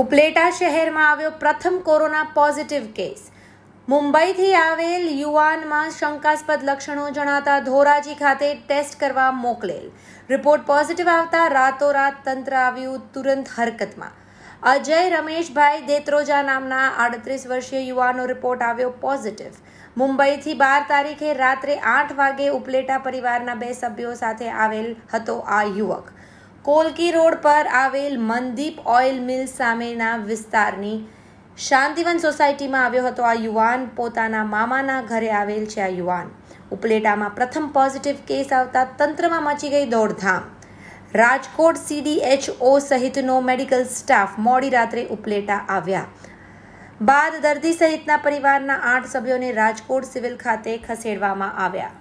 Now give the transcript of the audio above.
ઉપલેટા શહેરમાં આવ્યો પ્રથમ કોરોના પોઝિટિવ કેસ મુંબઈથી આવેલ યુવાનમાં શંકાસ્પદ લક્ષણો જણાતા ધોરાજી ખાતે ટેસ્ટ કરવા મોકલેલ રિપોર્ટ પોઝિટિવ આવતા રાતોરાત તંત્ર આવ્યું તુરંત હરકતમાં અજય રમેશભાઈ દેત્રોજા નામના આડત્રીસ વર્ષીય યુવાનો રિપોર્ટ આવ્યો પોઝિટિવ મુંબઈથી બાર તારીખે રાત્રે આઠ વાગે ઉપલેટા પરિવારના બે સભ્યો સાથે આવેલ હતો આ યુવક કોલકી રોડ પર આવેલ મનદીપ ઓઇલ મિલ સામેના વિસ્તારની શાંતિવન સોસાયટીમાં આવ્યો હતો આ યુવાન પોતાના મામાના ઘરે આવેલ છે આ યુવાન ઉપલેટામાં પ્રથમ પોઝિટિવ કેસ આવતા તંત્રમાં મચી ગઈ દોડધામ રાજકોટ સીડીએચઓ સહિતનો મેડિકલ સ્ટાફ મોડી રાત્રે ઉપલેટા આવ્યા બાદ દર્દી સહિતના પરિવારના આઠ સભ્યોને રાજકોટ સિવિલ ખાતે ખસેડવામાં આવ્યા